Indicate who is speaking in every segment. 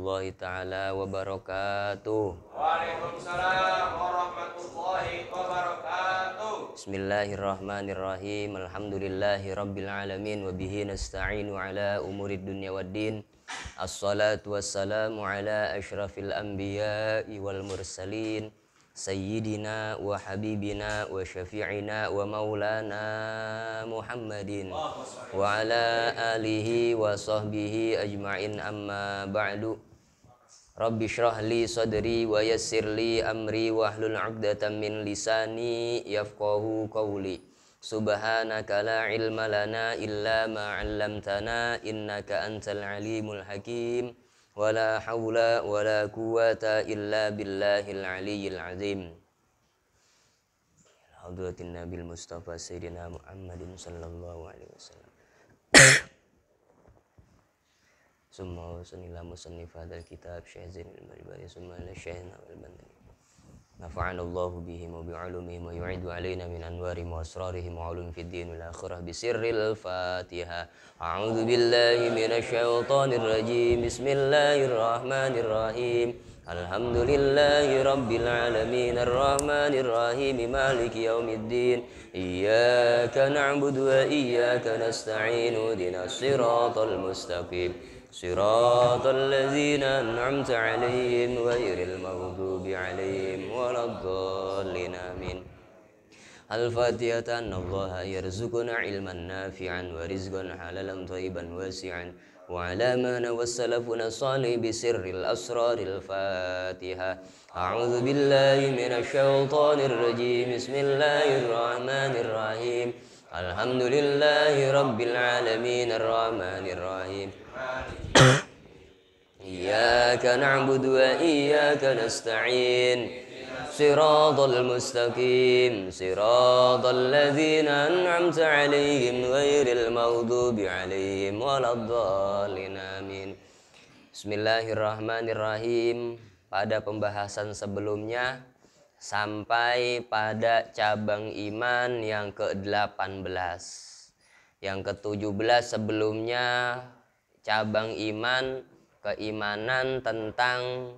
Speaker 1: الله تعالى وبركاته وعليكم السلام ورحمة الله وبركاته بسم الله الرحمن الرحيم الحمد لله رب العالمين وبه نستعين على أمور الدنيا والدين الصلاة والسلام على أشرف الأنبياء والمرسلين سيدنا وحبيبنا وشفيعنا ومولانا محمد وعلى آله وصحبه أجمعين أما بعد Rabbi syrah li sadri wa yassir li amri wa ahlul uqdatan min lisani yafqahu qawli. Subhanaka la ilma lana illa ma'allamtana 'allamtana innaka antal alimul hakim. ولا حول ولا quwata illa بالله العلي العظيم حضرة النبي المصطفى سيدنا محمد صلى الله عليه وسلم ثم وصل إلى مصنف هذا الكتاب شيخ زين المربري ثم إلى شيخنا والبندري نفعنا الله بهم وبعلومهم ويعيد علينا من أنوارهم وأسرارهم وعلوم في الدين والآخرة بسر الفاتحة أعوذ بالله من الشيطان الرجيم بسم الله الرحمن الرحيم الحمد لله رب العالمين الرحمن الرحيم مالك يوم الدين إياك نعبد وإياك نستعين اهدنا الصراط المستقيم صراط الذين أنعمت عليهم غير المغضوب عليهم ولا الضالين آمين الفاتحة أن الله يرزقنا علما نافعا ورزقا حلالا طيبا واسعا وعلى ما نوى السلفنا بسر الأسرار الفاتحة أعوذ بالله من الشيطان الرجيم بسم الله الرحمن الرحيم الحمد لله رب العالمين الرحمن الرحيم إياك نعبد وإياك نستعين صراط المستقيم صراط الذين أنعمت عليهم غير المغضوب عليهم ولا الضالين آمين Bismillahirrahmanirrahim Pada pembahasan sebelumnya Sampai pada cabang iman yang ke-18 Yang ke-17 sebelumnya cabang iman keimanan tentang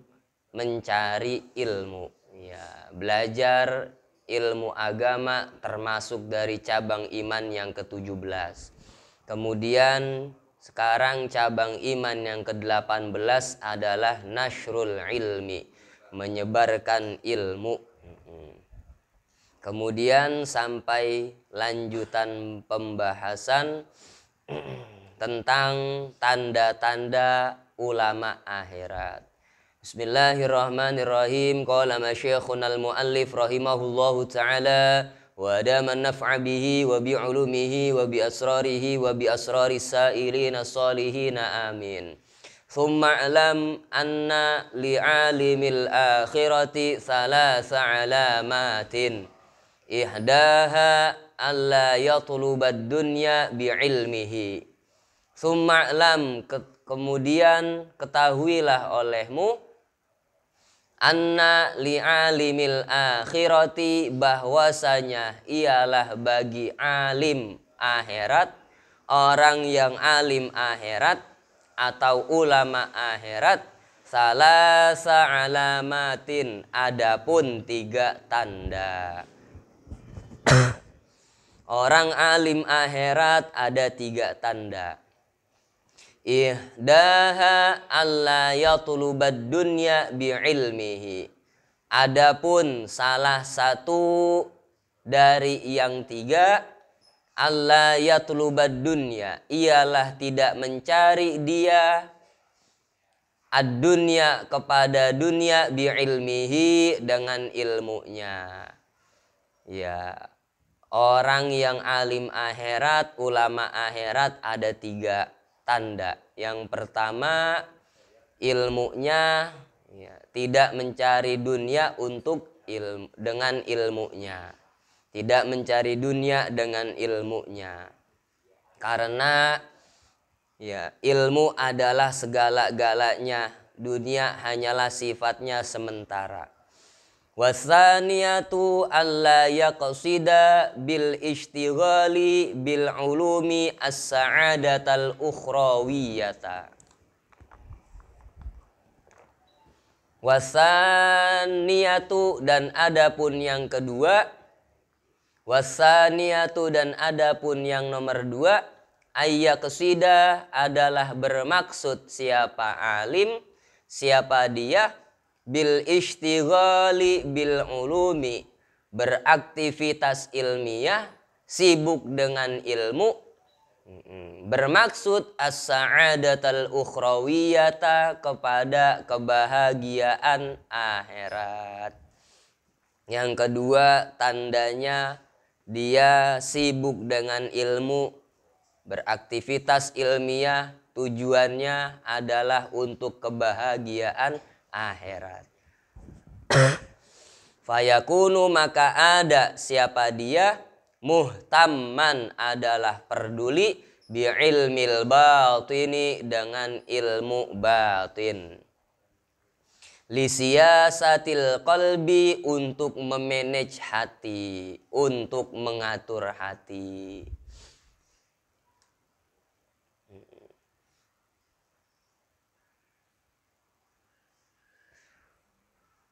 Speaker 1: mencari ilmu ya belajar ilmu agama termasuk dari cabang iman yang ke-17 kemudian sekarang cabang iman yang ke-18 adalah nasrul ilmi menyebarkan ilmu kemudian sampai lanjutan pembahasan tentang tanda-tanda ulama akhirat. Bismillahirrahmanirrahim. Qala masyayikhuna al-muallif rahimahullahu taala wa dama naf'a bihi wa bi ulumihi wa bi asrarihi wa bi asrari sa'ilina salihin amin. Thumma alam anna li'alimil akhirati thalatha alamatin. Ihdaha alla yatluba ad-dunya 'ilmihi Suma'lam ke kemudian ketahuilah olehmu anna li'alimil akhirati bahwasanya ialah bagi alim akhirat orang yang alim akhirat atau ulama akhirat salah alamatin adapun tiga tanda orang alim akhirat ada tiga tanda ihdaha alla yatulubad dunya bi'ilmihi adapun salah satu dari yang tiga alla yatulubad dunya ialah tidak mencari dia ad dunya kepada dunia bi'ilmihi dengan ilmunya ya orang yang alim akhirat ulama akhirat ada tiga tanda. Yang pertama ilmunya ya, tidak mencari dunia untuk ilmu dengan ilmunya. Tidak mencari dunia dengan ilmunya. Karena ya ilmu adalah segala-galanya, dunia hanyalah sifatnya sementara. Wasaniyatu alla yaqsida bil ishtighali bil ulumi as-sa'adatal ukhrawiyata. Wasaniyatu dan adapun yang kedua Wasaniyatu dan adapun yang nomor dua Ayya kesida adalah bermaksud siapa alim Siapa dia bil ishtighali bil ulumi beraktivitas ilmiah sibuk dengan ilmu bermaksud as-sa'adatal ukhrawiyata kepada kebahagiaan akhirat yang kedua tandanya dia sibuk dengan ilmu beraktivitas ilmiah tujuannya adalah untuk kebahagiaan akhirat. Fayakunu maka ada siapa dia muhtaman adalah peduli bi ilmil batini dengan ilmu batin. satil kolbi untuk memanage hati, untuk mengatur hati.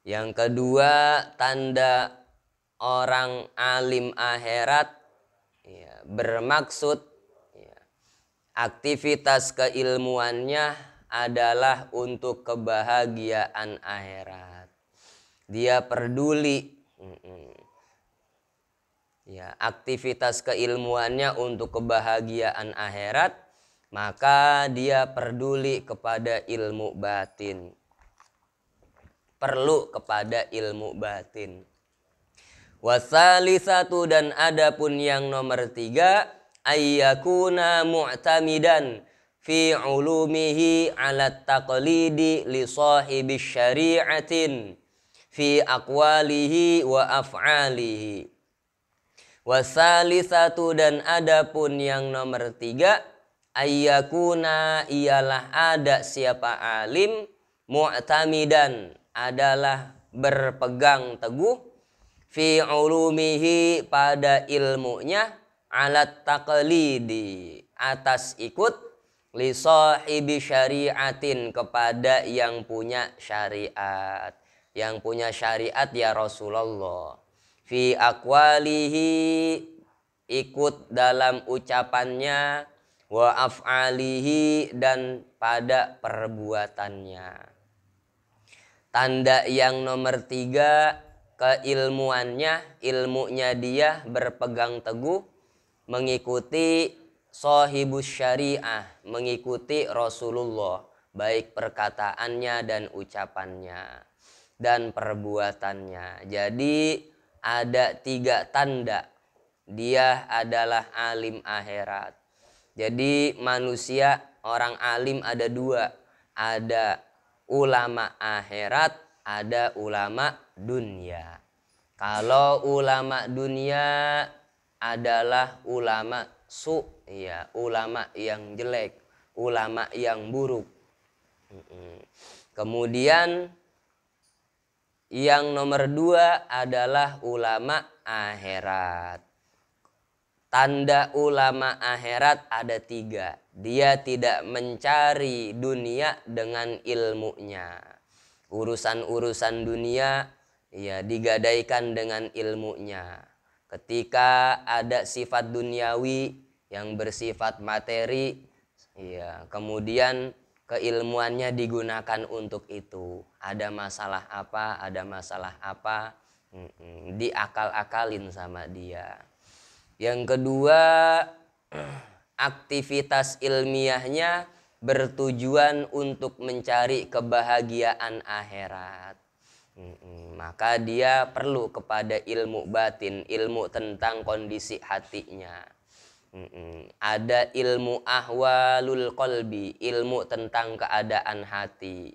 Speaker 1: Yang kedua, tanda orang alim akhirat ya, bermaksud ya, aktivitas keilmuannya adalah untuk kebahagiaan akhirat. Dia peduli ya aktivitas keilmuannya untuk kebahagiaan akhirat maka dia peduli kepada ilmu batin perlu kepada ilmu batin. Wasali satu dan adapun yang nomor tiga ayyakuna mu'tamidan fi ulumihi ala taqlidi li sahibi syari'atin fi akwalihi wa af'alihi wasali satu dan adapun yang nomor tiga ayyakuna ialah ada siapa alim mu'tamidan adalah berpegang teguh fi ulumihi pada ilmunya alat taqlidi atas ikut li sahibi syariatin kepada yang punya syariat yang punya syariat ya Rasulullah fi akwalihi ikut dalam ucapannya wa af'alihi dan pada perbuatannya Tanda yang nomor tiga, keilmuannya, ilmunya dia berpegang teguh, mengikuti sohibus syariah, mengikuti Rasulullah, baik perkataannya dan ucapannya, dan perbuatannya. Jadi ada tiga tanda, dia adalah alim akhirat. Jadi manusia, orang alim ada dua, ada ulama akhirat, ada ulama dunia. Kalau ulama dunia adalah ulama su, ya, ulama yang jelek, ulama yang buruk. Kemudian yang nomor dua adalah ulama akhirat. Tanda ulama akhirat ada tiga dia tidak mencari dunia dengan ilmunya. Urusan-urusan dunia ya digadaikan dengan ilmunya. Ketika ada sifat duniawi yang bersifat materi, ya kemudian keilmuannya digunakan untuk itu. Ada masalah apa, ada masalah apa, diakal-akalin sama dia. Yang kedua aktivitas ilmiahnya bertujuan untuk mencari kebahagiaan akhirat. Maka dia perlu kepada ilmu batin, ilmu tentang kondisi hatinya. Ada ilmu ahwalul kolbi, ilmu tentang keadaan hati.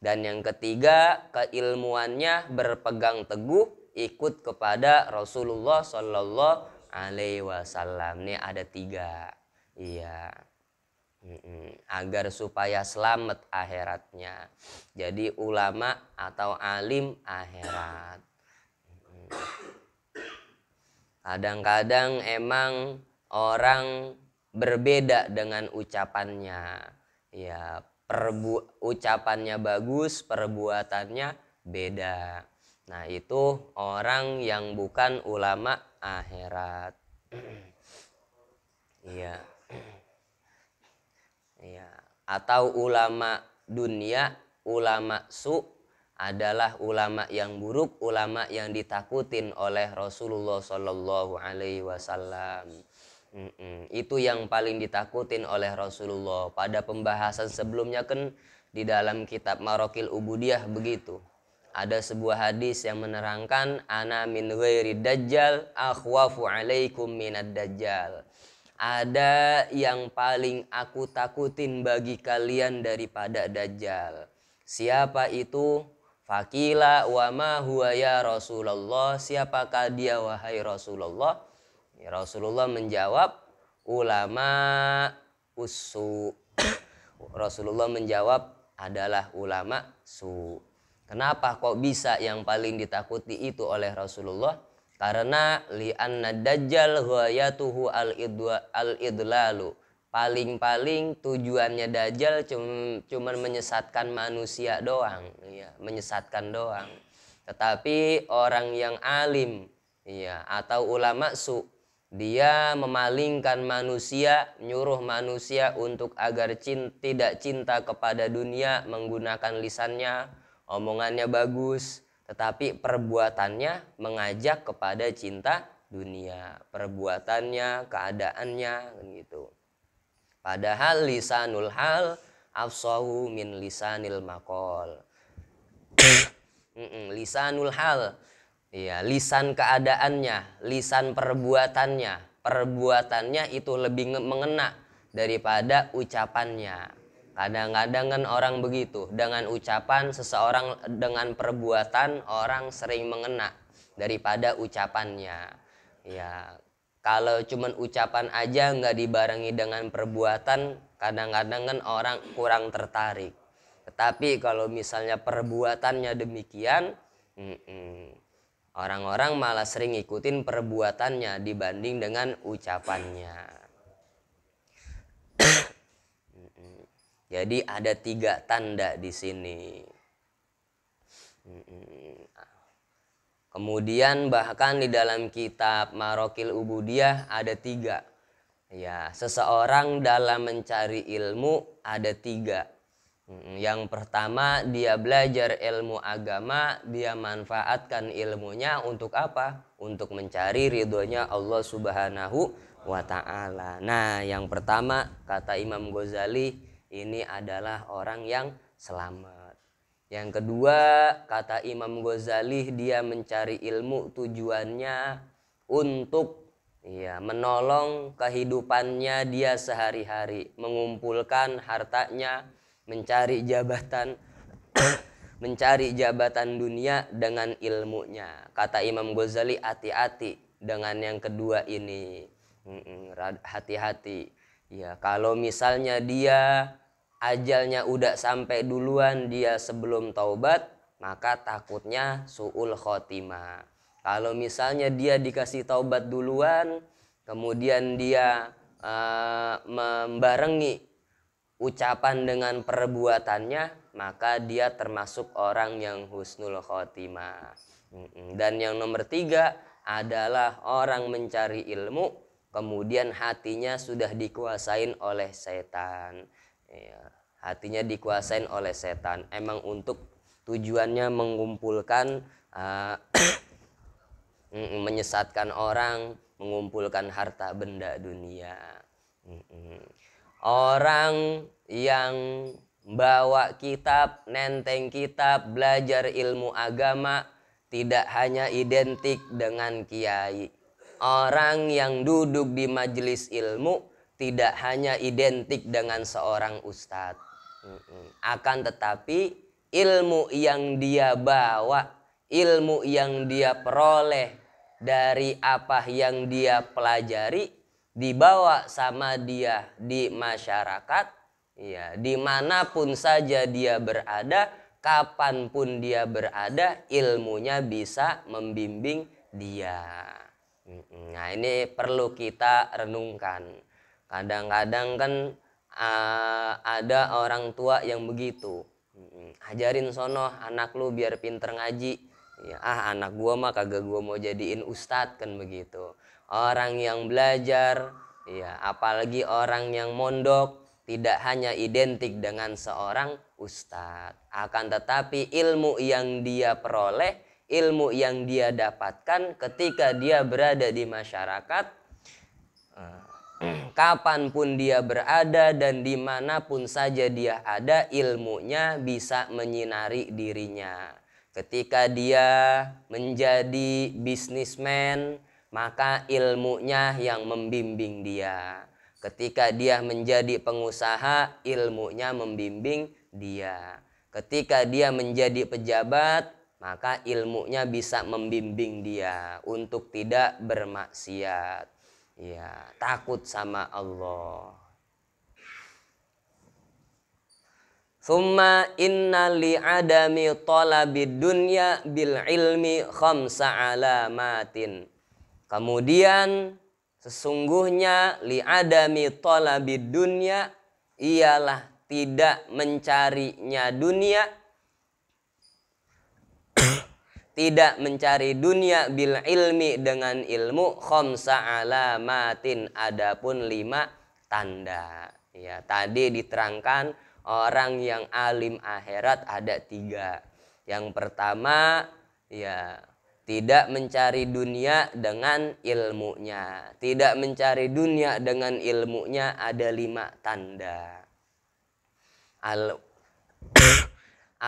Speaker 1: Dan yang ketiga, keilmuannya berpegang teguh ikut kepada Rasulullah Shallallahu Alaihi Wasallam. Ini ada tiga. Iya. Agar supaya selamat akhiratnya. Jadi ulama atau alim akhirat. Kadang-kadang emang orang berbeda dengan ucapannya. Ya, perbu ucapannya bagus, perbuatannya beda. Nah, itu orang yang bukan ulama akhirat. Iya ya atau ulama dunia ulama su adalah ulama yang buruk ulama yang ditakutin oleh Rasulullah Shallallahu Alaihi Wasallam Itu yang paling ditakutin oleh Rasulullah. Pada pembahasan sebelumnya kan di dalam kitab Marokil Ubudiyah begitu. Ada sebuah hadis yang menerangkan ana min ghairi dajjal akhwafu alaikum minad dajjal ada yang paling aku takutin bagi kalian daripada Dajjal. Siapa itu? Fakila wa ma huwa ya Rasulullah. Siapakah dia wahai Rasulullah? Ya, Rasulullah menjawab, ulama usu. Rasulullah menjawab adalah ulama su. Kenapa kok bisa yang paling ditakuti itu oleh Rasulullah? Karena li'anna dajjal huayatuhu al-idlalu. Paling-paling tujuannya dajjal cuma cuman menyesatkan manusia doang. Ya, menyesatkan doang. Tetapi orang yang alim ya, atau ulama su dia memalingkan manusia, nyuruh manusia untuk agar cinta, tidak cinta kepada dunia menggunakan lisannya, omongannya bagus, tetapi perbuatannya mengajak kepada cinta dunia, perbuatannya, keadaannya kan gitu. Padahal lisanul hal afsahu min lisanil makol. lisanul hal ya lisan keadaannya, lisan perbuatannya, perbuatannya itu lebih mengena daripada ucapannya. Kadang-kadang kan orang begitu, dengan ucapan seseorang dengan perbuatan orang sering mengena daripada ucapannya. Ya, kalau cuma ucapan aja nggak dibarengi dengan perbuatan, kadang-kadang kan orang kurang tertarik. Tetapi kalau misalnya perbuatannya demikian, orang-orang malah sering ikutin perbuatannya dibanding dengan ucapannya. Jadi ada tiga tanda di sini. Kemudian bahkan di dalam kitab Marokil Ubudiyah ada tiga. Ya, seseorang dalam mencari ilmu ada tiga. Yang pertama dia belajar ilmu agama, dia manfaatkan ilmunya untuk apa? Untuk mencari ridhonya Allah Subhanahu wa taala. Nah, yang pertama kata Imam Ghazali ini adalah orang yang selamat. Yang kedua, kata Imam Ghazali, dia mencari ilmu tujuannya untuk ya, menolong kehidupannya dia sehari-hari, mengumpulkan hartanya, mencari jabatan, mencari jabatan dunia dengan ilmunya. Kata Imam Ghazali, hati-hati dengan yang kedua ini. Hati-hati Ya, kalau misalnya dia ajalnya udah sampai duluan dia sebelum taubat, maka takutnya suul khotimah. Kalau misalnya dia dikasih taubat duluan, kemudian dia uh, membarengi ucapan dengan perbuatannya, maka dia termasuk orang yang husnul khotimah. Dan yang nomor tiga adalah orang mencari ilmu kemudian hatinya sudah dikuasain oleh setan ya, hatinya dikuasain oleh setan emang untuk tujuannya mengumpulkan uh, menyesatkan orang mengumpulkan harta benda dunia orang yang bawa kitab nenteng kitab belajar ilmu agama tidak hanya identik dengan kiai orang yang duduk di majelis ilmu tidak hanya identik dengan seorang ustadz. Akan tetapi ilmu yang dia bawa, ilmu yang dia peroleh dari apa yang dia pelajari dibawa sama dia di masyarakat, ya dimanapun saja dia berada, kapanpun dia berada, ilmunya bisa membimbing dia. Nah, ini perlu kita renungkan. Kadang-kadang kan uh, ada orang tua yang begitu. Ajarin sono anak lu biar pinter ngaji. Ya, ah anak gua mah kagak gua mau jadiin ustad kan begitu. Orang yang belajar, ya apalagi orang yang mondok tidak hanya identik dengan seorang ustad Akan tetapi ilmu yang dia peroleh ilmu yang dia dapatkan ketika dia berada di masyarakat eh, kapanpun dia berada dan dimanapun saja dia ada ilmunya bisa menyinari dirinya ketika dia menjadi bisnismen maka ilmunya yang membimbing dia ketika dia menjadi pengusaha ilmunya membimbing dia ketika dia menjadi pejabat maka ilmunya bisa membimbing dia untuk tidak bermaksiat ya takut sama Allah Summa inna li adami talabid dunya bil ilmi khamsa alamatin. Kemudian sesungguhnya li adami talabid dunya ialah tidak mencarinya dunia tidak mencari dunia bil ilmi dengan ilmu khamsa alamatin adapun lima tanda ya tadi diterangkan orang yang alim akhirat ada tiga yang pertama ya tidak mencari dunia dengan ilmunya tidak mencari dunia dengan ilmunya ada lima tanda al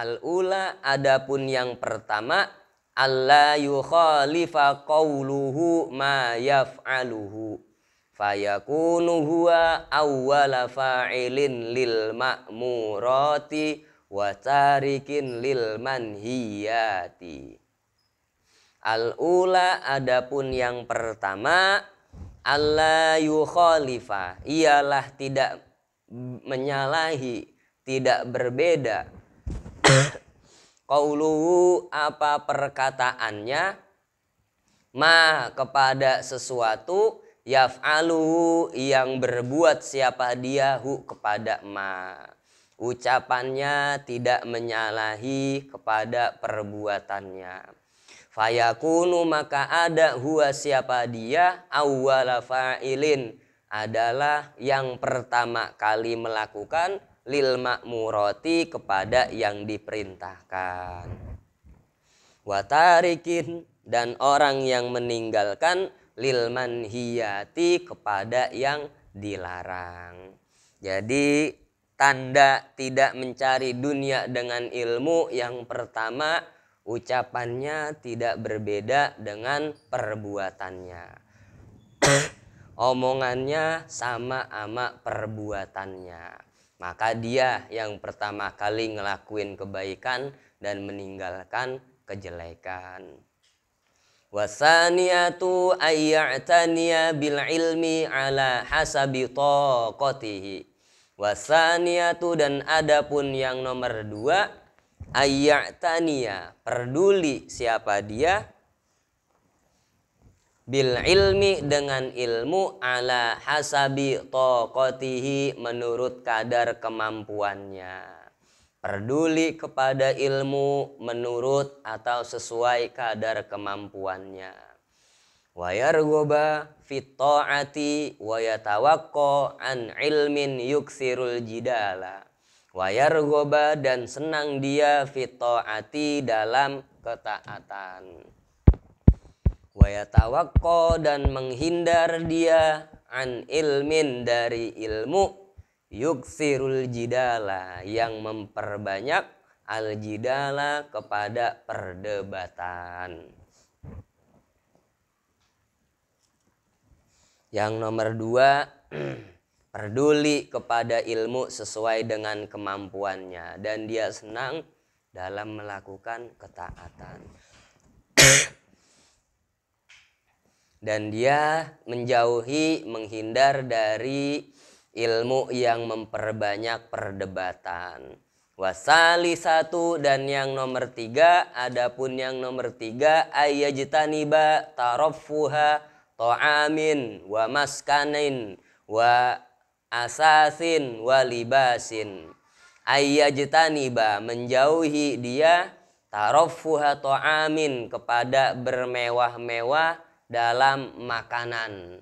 Speaker 1: al ula adapun yang pertama alla yukhalifa qawluhu ma yaf'aluhu fayakunu huwa awwala fa'ilin lil ma'murati wa tarikin lil manhiyati al ula adapun yang pertama alla yukhalifa ialah tidak menyalahi tidak berbeda Kauluhu apa perkataannya ma kepada sesuatu yaf'alu yang berbuat siapa dia hu kepada ma ucapannya tidak menyalahi kepada perbuatannya fayakunu maka ada huwa siapa dia awwala fa'ilin adalah yang pertama kali melakukan lil ma'murati kepada yang diperintahkan. Watarikin dan orang yang meninggalkan lilman manhiyati kepada yang dilarang. Jadi tanda tidak mencari dunia dengan ilmu yang pertama ucapannya tidak berbeda dengan perbuatannya. Omongannya sama ama perbuatannya maka dia yang pertama kali ngelakuin kebaikan dan meninggalkan kejelekan. Wasaniatu ayya'taniya bil ilmi ala hasabi taqatihi. Wasaniatu dan adapun yang nomor dua ayya'taniya peduli siapa dia bil ilmi dengan ilmu ala hasabi toqotihi menurut kadar kemampuannya peduli kepada ilmu menurut atau sesuai kadar kemampuannya yargoba fit taati yatawakko an ilmin yuksirul jidala yargoba dan senang dia fit taati dalam ketaatan wayatawakko dan menghindar dia an ilmin dari ilmu yuksirul jidala yang memperbanyak al jidala kepada perdebatan. Yang nomor dua, peduli kepada ilmu sesuai dengan kemampuannya dan dia senang dalam melakukan ketaatan. dan dia menjauhi menghindar dari ilmu yang memperbanyak perdebatan wasali satu dan yang nomor tiga adapun yang nomor tiga ayajitaniba tarofuha to'amin wa maskanin wa asasin wa libasin ayajtaniba menjauhi dia tarofuha to'amin kepada bermewah-mewah dalam makanan.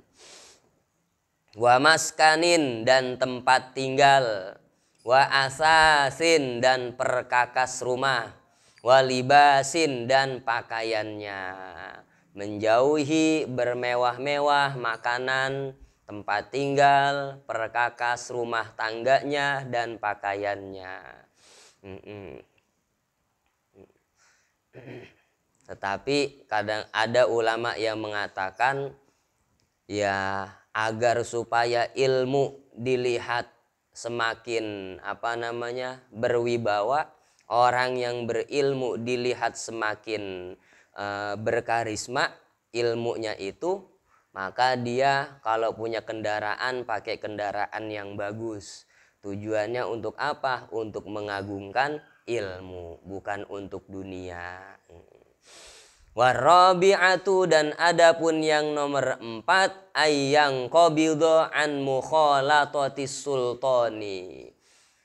Speaker 1: Wa maskanin dan tempat tinggal. Wa asasin dan perkakas rumah. Wa libasin dan pakaiannya. Menjauhi bermewah-mewah makanan, tempat tinggal, perkakas rumah tangganya dan pakaiannya. Mm -mm. Tetapi kadang ada ulama yang mengatakan ya agar supaya ilmu dilihat semakin apa namanya berwibawa, orang yang berilmu dilihat semakin e, berkarisma ilmunya itu, maka dia kalau punya kendaraan pakai kendaraan yang bagus. Tujuannya untuk apa? Untuk mengagungkan ilmu, bukan untuk dunia. Warabi'atu dan adapun yang nomor empat ayang kobildo an mukhalatatis sultani.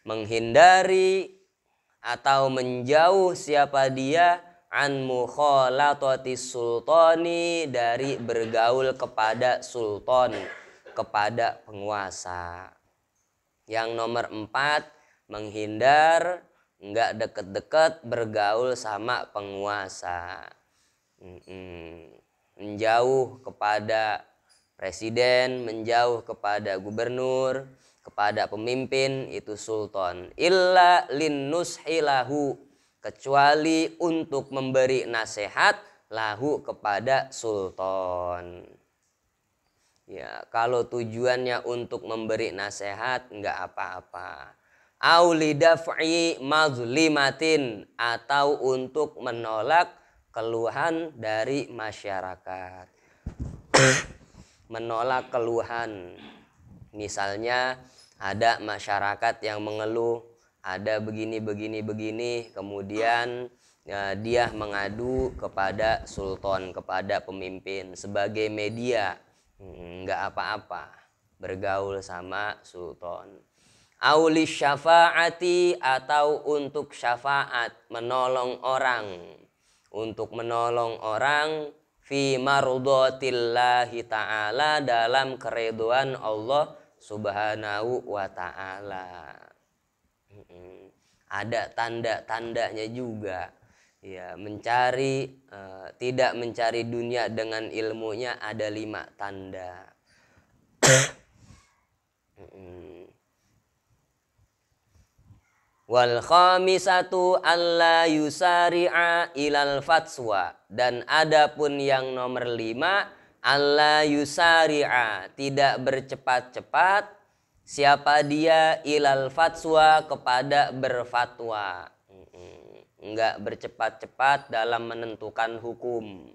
Speaker 1: Menghindari atau menjauh siapa dia an mukhalatatis sultani dari bergaul kepada sultan, kepada penguasa. Yang nomor empat menghindar enggak deket-deket bergaul sama penguasa menjauh kepada presiden, menjauh kepada gubernur, kepada pemimpin itu sultan. Illa nushilahu kecuali untuk memberi nasihat lahu kepada sultan. Ya, kalau tujuannya untuk memberi nasihat enggak apa-apa. Aulidaf'i mazlimatin atau untuk menolak keluhan dari masyarakat. Menolak keluhan. Misalnya ada masyarakat yang mengeluh ada begini begini begini kemudian ya, dia mengadu kepada sultan kepada pemimpin sebagai media hmm, nggak apa-apa bergaul sama sultan aulis syafaati atau untuk syafaat menolong orang untuk menolong orang fi marudotillahi ta'ala dalam keriduan Allah subhanahu wa ta'ala ada tanda-tandanya juga ya mencari uh, tidak mencari dunia dengan ilmunya ada lima tanda Wal khamisatu alla yusari'a ilal fatwa. Dan adapun yang nomor lima, alla yusari'a. Tidak bercepat-cepat. Siapa dia ilal fatwa kepada berfatwa. Enggak bercepat-cepat dalam menentukan hukum.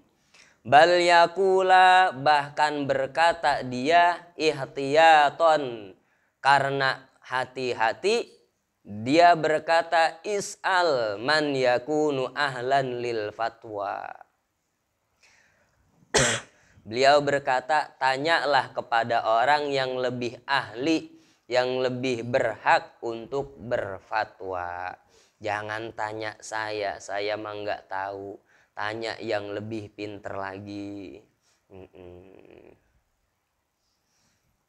Speaker 1: Bal yakula bahkan berkata dia ihtiyaton karena hati-hati dia berkata, "Is'al man yakunu ahlan lil fatwa." Beliau berkata, "Tanyalah kepada orang yang lebih ahli, yang lebih berhak untuk berfatwa. Jangan tanya saya, saya mah nggak tahu. Tanya yang lebih pinter lagi." Mm -mm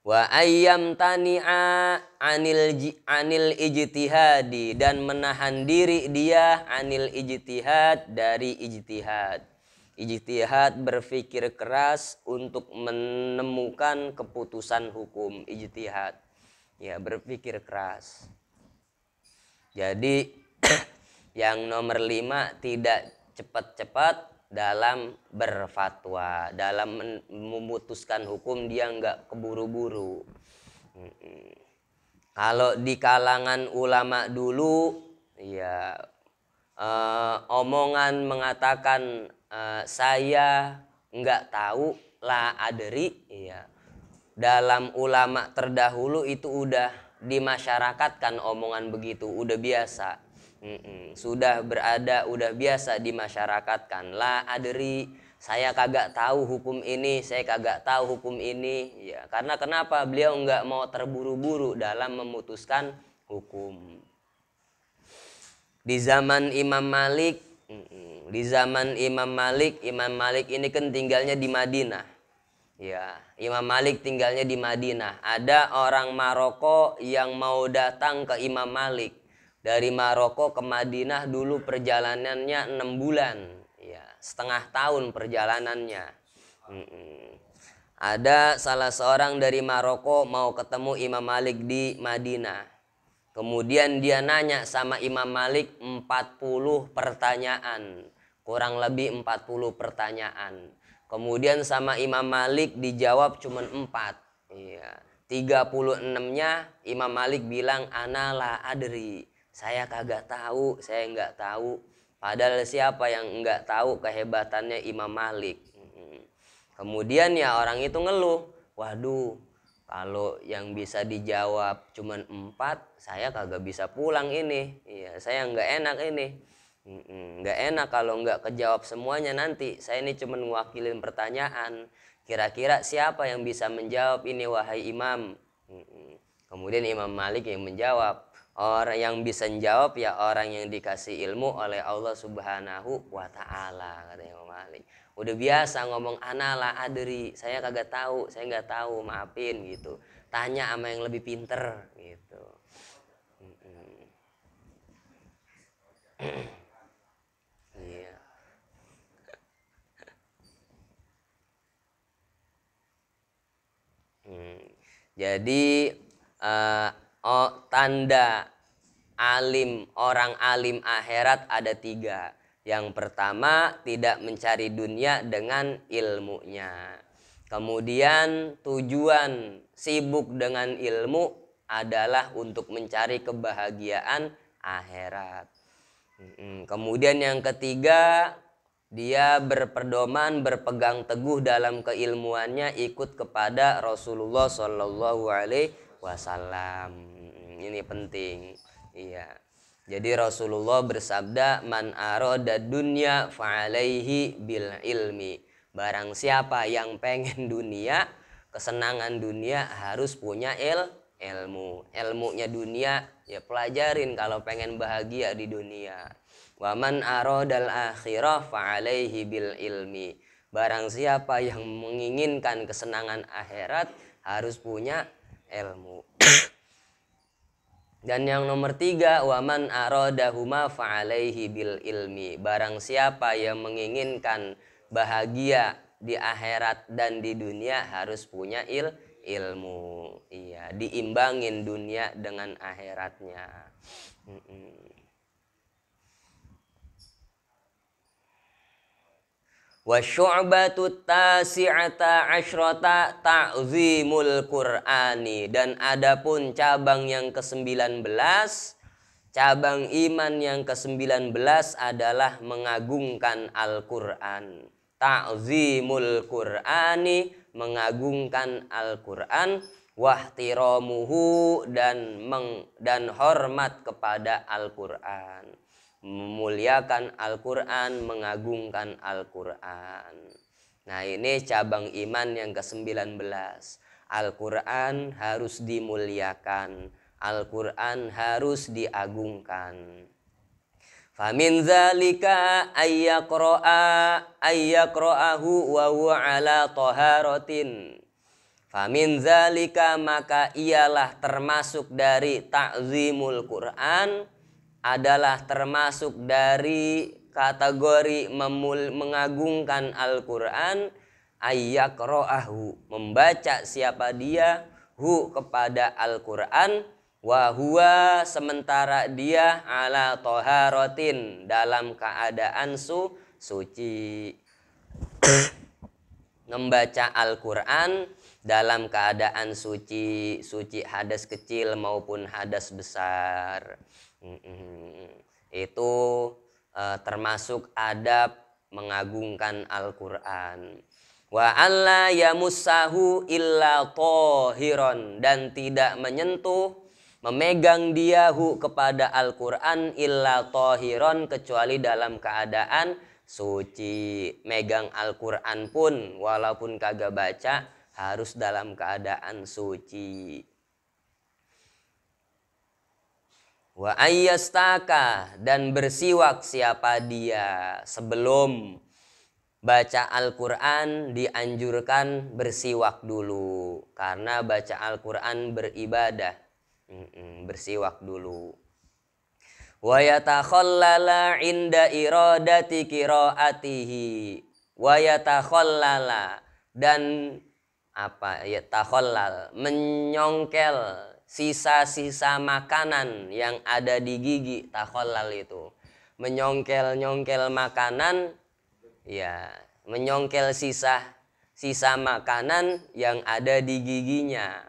Speaker 1: wa ayyam tani'a anil anil ijtihadi dan menahan diri dia anil ijtihad dari ijtihad. Ijtihad berpikir keras untuk menemukan keputusan hukum ijtihad. Ya, berpikir keras. Jadi yang nomor lima tidak cepat-cepat dalam berfatwa, dalam memutuskan hukum dia nggak keburu-buru. Kalau di kalangan ulama dulu, ya eh, omongan mengatakan eh, saya nggak tahu la aderi, ya dalam ulama terdahulu itu udah dimasyarakatkan omongan begitu, udah biasa. Sudah berada, udah biasa di masyarakat kan. La adri, saya kagak tahu hukum ini, saya kagak tahu hukum ini. Ya, karena kenapa? Beliau nggak mau terburu-buru dalam memutuskan hukum. Di zaman Imam Malik, di zaman Imam Malik, Imam Malik ini kan tinggalnya di Madinah. Ya, Imam Malik tinggalnya di Madinah. Ada orang Maroko yang mau datang ke Imam Malik dari Maroko ke Madinah dulu perjalanannya enam bulan ya setengah tahun perjalanannya hmm. ada salah seorang dari Maroko mau ketemu Imam Malik di Madinah kemudian dia nanya sama Imam Malik 40 pertanyaan kurang lebih 40 pertanyaan kemudian sama Imam Malik dijawab cuma 4 iya 36 nya Imam Malik bilang anala adri saya kagak tahu saya nggak tahu padahal siapa yang nggak tahu kehebatannya Imam Malik kemudian ya orang itu ngeluh waduh kalau yang bisa dijawab cuma empat saya kagak bisa pulang ini iya saya nggak enak ini nggak enak kalau nggak kejawab semuanya nanti saya ini cuma mewakilin pertanyaan kira-kira siapa yang bisa menjawab ini wahai imam kemudian imam malik yang menjawab Orang yang bisa menjawab ya orang yang dikasih ilmu oleh Allah Subhanahu wa taala kata Imam Ali. Udah biasa ngomong la adri, saya kagak tahu, saya nggak tahu, maafin gitu. Tanya sama yang lebih pinter gitu. Iya. Hmm. Jadi eh, oh, tanda alim orang alim akhirat ada tiga. Yang pertama tidak mencari dunia dengan ilmunya. Kemudian tujuan sibuk dengan ilmu adalah untuk mencari kebahagiaan akhirat. Kemudian yang ketiga dia berpedoman berpegang teguh dalam keilmuannya ikut kepada Rasulullah Shallallahu Alaihi wasallam mm, ini penting iya jadi Rasulullah bersabda man aroda dunya fa'alaihi bil ilmi barang siapa yang pengen dunia kesenangan dunia harus punya il ilmu ilmunya dunia ya pelajarin kalau pengen bahagia di dunia waman arodal akhirah fa'alaihi bil ilmi Barang siapa yang menginginkan kesenangan akhirat harus punya ilmu dan yang nomor tiga waman aradahuma fa'alaihi bil ilmi barang siapa yang menginginkan bahagia di akhirat dan di dunia harus punya il ilmu iya diimbangin dunia dengan akhiratnya wa syu'batu tasi'ata asyrata ta'zimul qur'ani dan adapun cabang yang ke-19 cabang iman yang ke-19 adalah mengagungkan Al-Qur'an ta'zimul qur'ani mengagungkan Al-Qur'an wahtiramuhu dan meng, dan hormat kepada Al-Qur'an memuliakan Al-Quran, mengagungkan Al-Quran. Nah ini cabang iman yang ke-19. Al-Quran harus dimuliakan. Al-Quran harus diagungkan. Famin zalika ayyakro'a ayyakro'ahu wa huwa ala toharotin. Famin zalika maka ialah termasuk dari ta'zimul Qur'an adalah termasuk dari kategori memul mengagungkan Al-Quran ro'ahu membaca siapa dia hu kepada Al-Quran wahua sementara dia ala toharotin dalam keadaan su suci membaca Al-Quran dalam keadaan suci suci hadas kecil maupun hadas besar itu uh, termasuk adab mengagungkan Al-Qur'an. Wa alla yamussahu illa tohiron dan tidak menyentuh memegang diahu kepada Al-Qur'an illa tohiron kecuali dalam keadaan suci. Megang Al-Qur'an pun walaupun kagak baca harus dalam keadaan suci. Wa ayyastaka dan bersiwak siapa dia sebelum baca Al-Quran dianjurkan bersiwak dulu karena baca Al-Quran beribadah bersiwak dulu wa yatakhallala inda iradati qiraatihi wa yatakhallala dan apa ya takhallal menyongkel sisa-sisa makanan yang ada di gigi takolal itu menyongkel-nyongkel makanan ya menyongkel sisa sisa makanan yang ada di giginya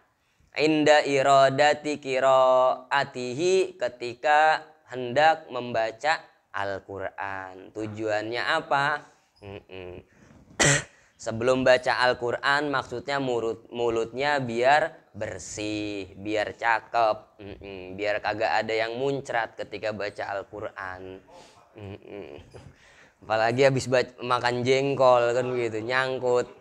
Speaker 1: inda irodati atihi ketika hendak membaca Al-Quran tujuannya apa Sebelum baca Al-Quran maksudnya mulut, mulutnya biar bersih, biar cakep, mm -mm, biar kagak ada yang muncrat ketika baca Al-Quran. Mm -mm. Apalagi habis baca, makan jengkol kan begitu, nyangkut.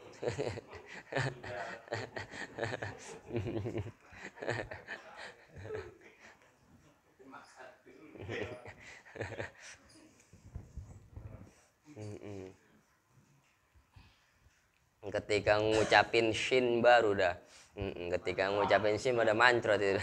Speaker 1: ketika ngucapin shin baru dah ketika ngucapin shin pada mantra itu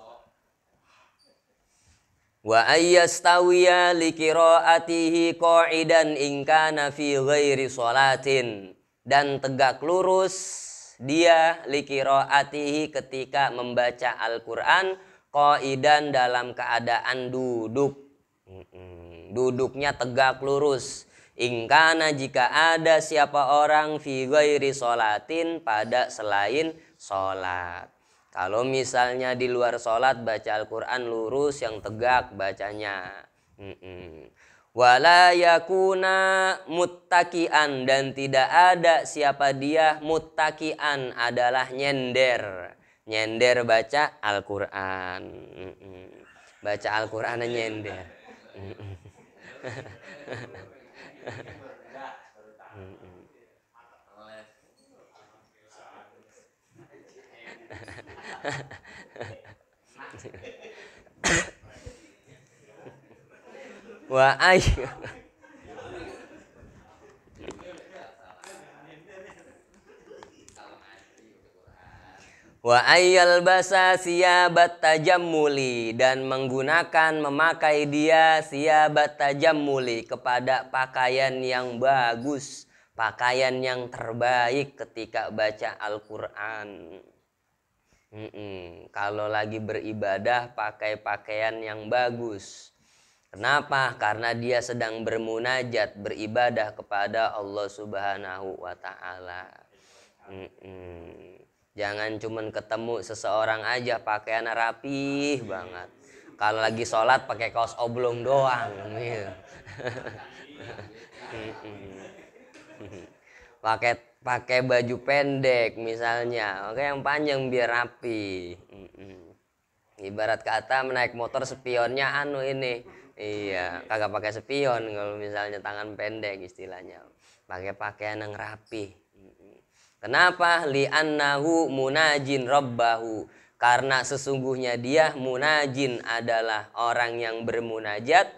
Speaker 1: wa ayyastawiya likiraatihi qa'idan in kana fi ghairi salatin dan tegak lurus dia likiraatihi ketika membaca Al-Qur'an qa'idan dalam keadaan duduk. Mm -mm duduknya tegak lurus. Ingkana jika ada siapa orang fi ghairi salatin pada selain solat. Kalau misalnya di luar solat baca Al-Quran lurus yang tegak bacanya. Wala yakuna muttakian dan tidak ada siapa dia muttakian adalah nyender. Nyender baca Al-Quran. Baca Al-Quran nyender. Mm -mm. Wah ay Wa ayyal basa siyabat tajammuli dan menggunakan memakai dia siyabat muli kepada pakaian yang bagus, pakaian yang terbaik ketika baca Al-Qur'an. Mm -mm. Kalau lagi beribadah pakai pakaian yang bagus. Kenapa? Karena dia sedang bermunajat, beribadah kepada Allah Subhanahu wa taala. Mm -mm. Jangan cuman ketemu seseorang aja pakaian rapih banget. Kalau lagi sholat pakai kaos oblong doang. Iya. pakai pakai baju pendek misalnya, oke yang panjang biar rapi. Ibarat kata menaik motor spionnya anu ini, iya kagak pakai spion kalau misalnya tangan pendek istilahnya, pakai pakaian yang rapih Kenapa? Li'annahu munajin Robbahu? Karena sesungguhnya dia munajin adalah orang yang bermunajat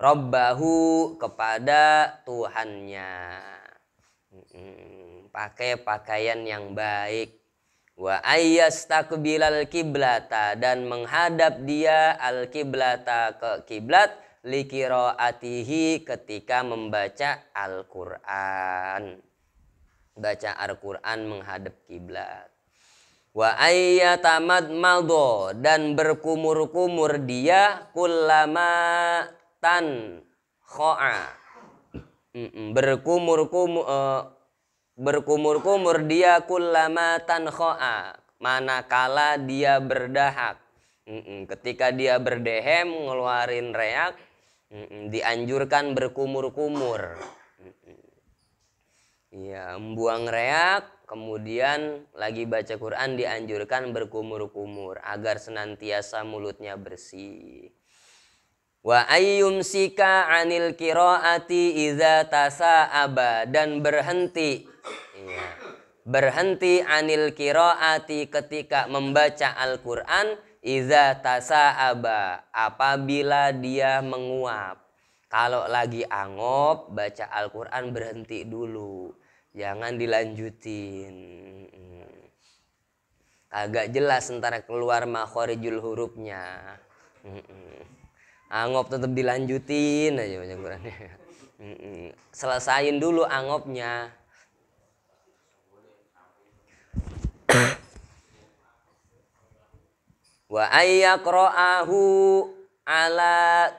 Speaker 1: Robbahu kepada Tuhannya. Hmm, pakai pakaian yang baik. Wa ayyas takbilal kiblata dan menghadap dia al kiblata ke kiblat Likiro atihi ketika membaca Al-Quran baca Al-Quran menghadap kiblat. Wa ayyatamad maldo dan berkumur-kumur dia kullama tan khoa. Berkumur-kumur eh, berkumur-kumur dia kullama tan khoa. Manakala dia berdahak. Ketika dia berdehem ngeluarin reak dianjurkan berkumur-kumur. Iya, membuang reak, kemudian lagi baca Quran dianjurkan berkumur-kumur agar senantiasa mulutnya bersih. Wa ayyum sika anil kiroati iza tasa aba dan berhenti. Iya. Berhenti anil kiroati ketika membaca Al-Quran iza tasa aba. apabila dia menguap. Kalau lagi angop, baca Al-Quran berhenti dulu jangan dilanjutin agak jelas antara keluar makhorijul hurufnya angop tetap dilanjutin aja banyak kurangnya selesain dulu angopnya wa ayyakro'ahu ala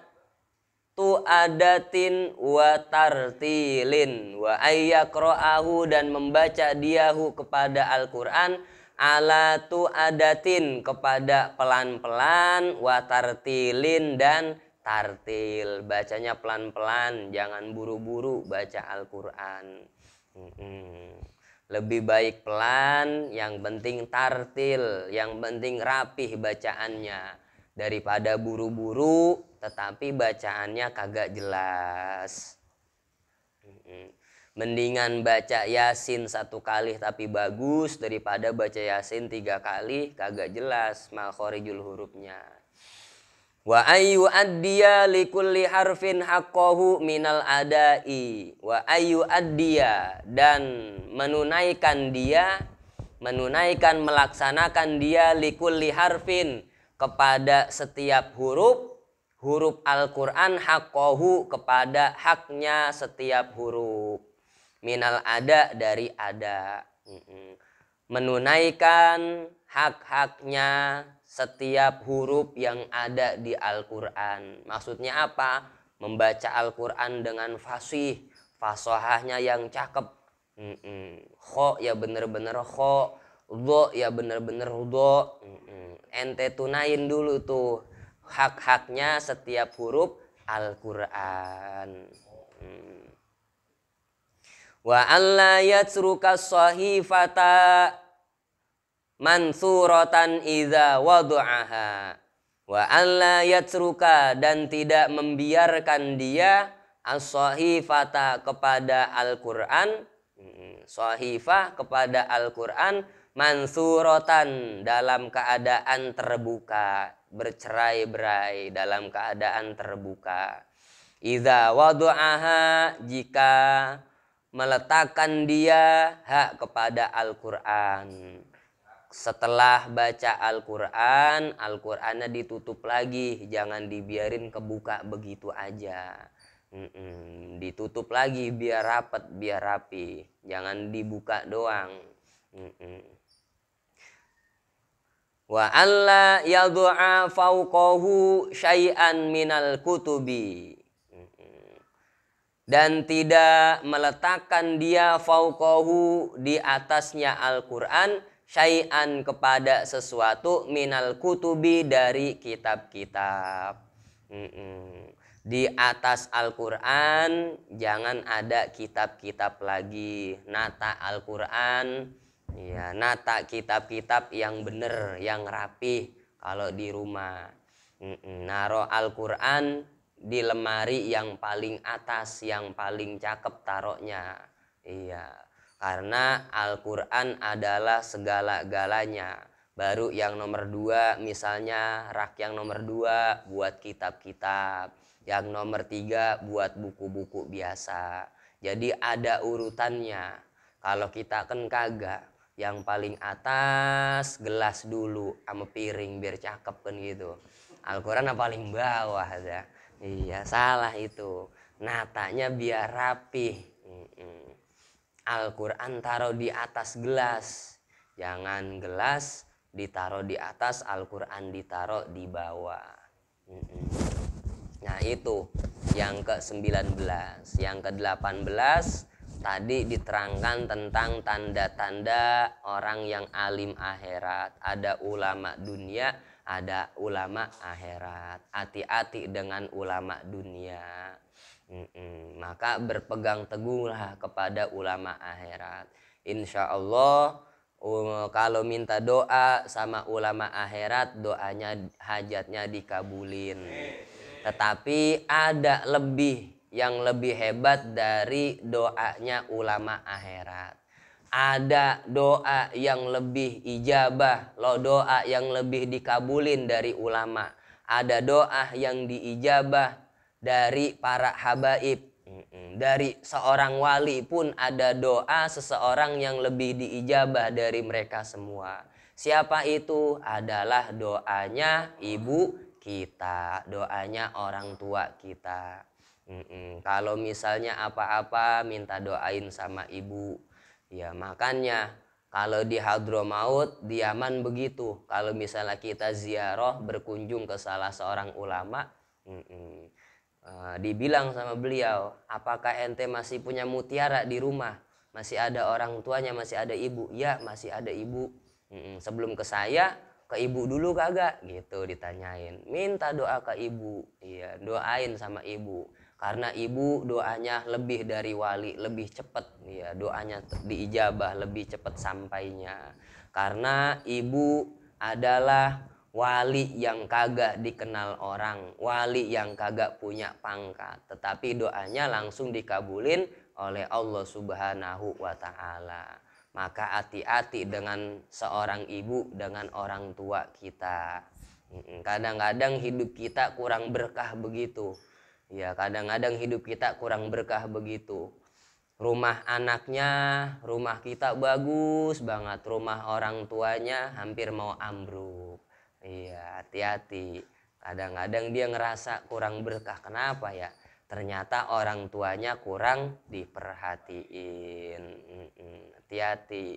Speaker 1: tu'adatin wa tartilin wa ayyakro'ahu dan membaca diahu kepada Al-Quran ala tu'adatin kepada pelan-pelan wa tartilin dan tartil bacanya pelan-pelan jangan buru-buru baca Al-Quran lebih baik pelan yang penting tartil yang penting rapih bacaannya daripada buru-buru tetapi bacaannya kagak jelas. Mendingan baca Yasin satu kali tapi bagus daripada baca Yasin tiga kali kagak jelas makhorijul hurufnya. Wa ayu addiya likulli harfin haqqahu minal adai. Wa ayu addiya dan menunaikan dia menunaikan melaksanakan dia likulli harfin kepada setiap huruf huruf Al-Qur'an haqqahu kepada haknya setiap huruf minal ada dari ada menunaikan hak-haknya setiap huruf yang ada di Al-Qur'an maksudnya apa membaca Al-Qur'an dengan fasih fasohahnya yang cakep kho ya bener-bener kho Ridho ya bener-bener ridho. Ente tunain dulu tuh hak-haknya setiap huruf Al-Qur'an. Mm. Wa alla yatsruka sahifata mansuratan idza wadu'aha. Wa alla yatsruka dan tidak membiarkan dia as-sahifata kepada Al-Qur'an. Sahifah kepada Al-Qur'an mansurotan dalam keadaan terbuka bercerai-berai dalam keadaan terbuka iza wadu'aha jika meletakkan dia hak kepada Al-Qur'an setelah baca Al-Quran, Al-Qurannya ditutup lagi, jangan dibiarin kebuka begitu aja. Mm-mm. Ditutup lagi biar rapat, biar rapi, jangan dibuka doang. Mm-mm wa alla yad'a fauqahu syai'an minal kutubi dan tidak meletakkan dia fauqahu di atasnya Al-Qur'an syai'an kepada sesuatu minal kutubi dari kitab-kitab di atas Al-Quran jangan ada kitab-kitab lagi nata Al-Quran Iya, nata kitab-kitab yang benar, yang rapi kalau di rumah. Naro Al-Qur'an di lemari yang paling atas, yang paling cakep taroknya. Iya, karena Al-Qur'an adalah segala-galanya. Baru yang nomor dua, misalnya rak yang nomor dua buat kitab-kitab. Yang nomor tiga buat buku-buku biasa. Jadi ada urutannya. Kalau kita kan kagak, yang paling atas gelas dulu sama piring biar cakep kan gitu Al-Quran yang paling bawah ya iya salah itu natanya biar rapi Al-Quran taruh di atas gelas jangan gelas ditaruh di atas Al-Quran ditaruh di bawah nah itu yang ke-19 yang ke-18 Tadi diterangkan tentang tanda-tanda orang yang alim akhirat. Ada ulama dunia, ada ulama akhirat. Hati-hati dengan ulama dunia. Mm-mm. Maka berpegang teguhlah kepada ulama akhirat. Insya Allah um, kalau minta doa sama ulama akhirat doanya hajatnya dikabulin. Tetapi ada lebih yang lebih hebat dari doanya ulama akhirat. Ada doa yang lebih ijabah, lo doa yang lebih dikabulin dari ulama. Ada doa yang diijabah dari para habaib. Dari seorang wali pun ada doa seseorang yang lebih diijabah dari mereka semua. Siapa itu? Adalah doanya ibu kita, doanya orang tua kita. Mm-mm. Kalau misalnya apa-apa minta doain sama ibu, ya makanya kalau di Hadramaut di Yaman begitu. Kalau misalnya kita ziarah berkunjung ke salah seorang ulama, mm-mm. Uh, dibilang sama beliau, apakah ente masih punya mutiara di rumah? Masih ada orang tuanya, masih ada ibu? Ya, masih ada ibu. Mm-mm. Sebelum ke saya, ke ibu dulu kagak gitu ditanyain minta doa ke ibu iya doain sama ibu karena ibu doanya lebih dari wali lebih cepat ya doanya diijabah lebih cepat sampainya karena ibu adalah wali yang kagak dikenal orang wali yang kagak punya pangkat tetapi doanya langsung dikabulin oleh Allah Subhanahu wa taala maka hati-hati dengan seorang ibu dengan orang tua kita kadang-kadang hidup kita kurang berkah begitu Ya, kadang-kadang hidup kita kurang berkah begitu. Rumah anaknya, rumah kita bagus banget, rumah orang tuanya hampir mau ambruk. Iya, hati-hati. Kadang-kadang dia ngerasa kurang berkah. Kenapa ya? Ternyata orang tuanya kurang diperhatiin. Hati-hati.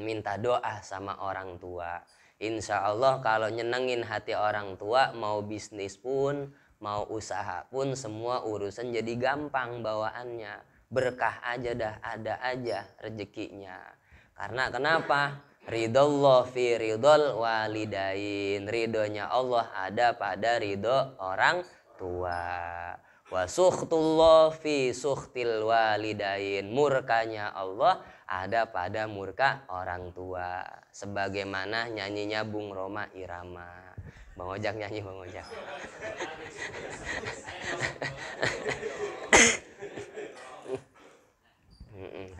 Speaker 1: Minta doa sama orang tua. Insya Allah kalau nyenengin hati orang tua mau bisnis pun mau usaha pun semua urusan jadi gampang bawaannya berkah aja dah ada aja rezekinya karena kenapa Ridollah fi ridol walidain ridhonya Allah ada pada ridho orang tua Wasuhtullah fi suhtil walidain Murkanya Allah ada pada murka orang tua Sebagaimana nyanyinya Bung Roma Irama Bang Ojak nyanyi Bang Ojak.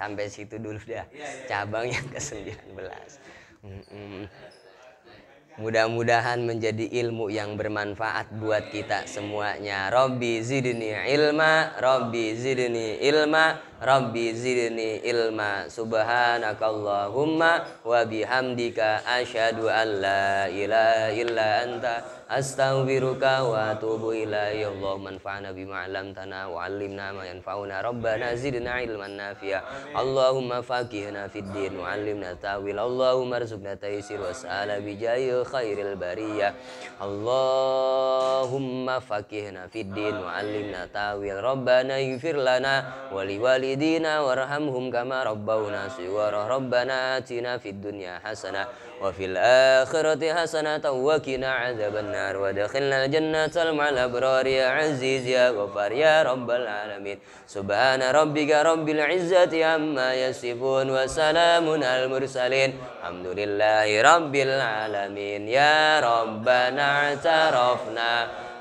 Speaker 1: Sampai situ dulu dah iya, iya, iya. cabang yang ke-19. Mudah-mudahan menjadi ilmu yang bermanfaat buat kita semuanya. Robbi zidni ilma, Robbi zidni ilma, Robbi zidni ilma. Subhanakallahumma wa bihamdika asyhadu an la ilaha illa anta astaghfiruka wa atubu ilaik Allah manfa'na bima 'allamtana wa 'allimna ma yanfa'una rabbana zidna 'ilman nafi'a Allahumma faqihna fid din wa 'allimna ta'wil Allahumma arzuqna taysir was'ala bi jayi khairil bariyah Allahumma faqihna fid din wa 'allimna ta'wil Rabbana yufir lana wa liwalidina warhamhum kama rabbawna sughara Rabbana atina fid dunya hasanah وفي الآخرة حسنة وقنا عذاب النار وادخلنا الجنة مع الأبرار يا عزيز يا غفار يا رب العالمين سبحان ربك رب العزة عما يصفون وسلام على المرسلين الحمد لله رب العالمين يا ربنا اعترفنا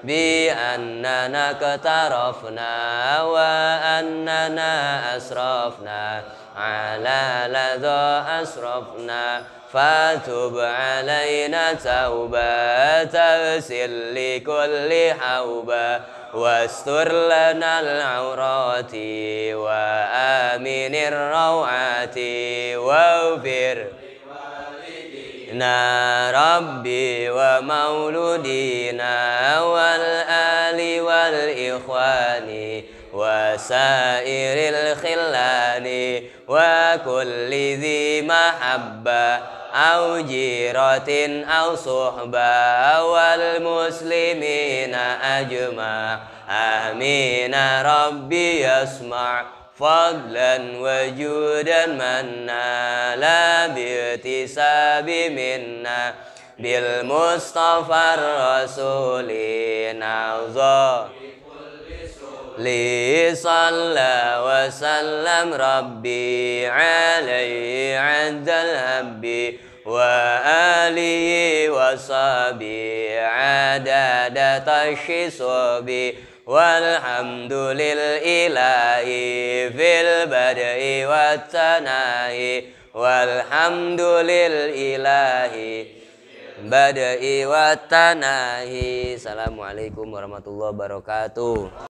Speaker 1: بأننا اقترفنا وأننا أسرفنا على لذا أسرفنا فتب علينا توبة تغسل لكل حوبة واستر لنا العورات وآمن الروعات واغفر نا ربي ومولودينا والآل والإخوان وسائر الخلان وكل ذي محبة أو جيرة أو صحبة والمسلمين أجمع آمين ربي يسمع فضلا وجودا منا لا باكتساب منا بالمصطفى الرسول نعوذ li salla wa sallam rabbi alaihi adal habbi wa alihi wa sahbi adada tashi sobi walhamdulil ilahi fil badai wa tanahi walhamdulil ilahi badai wa tanahi assalamualaikum warahmatullahi wabarakatuh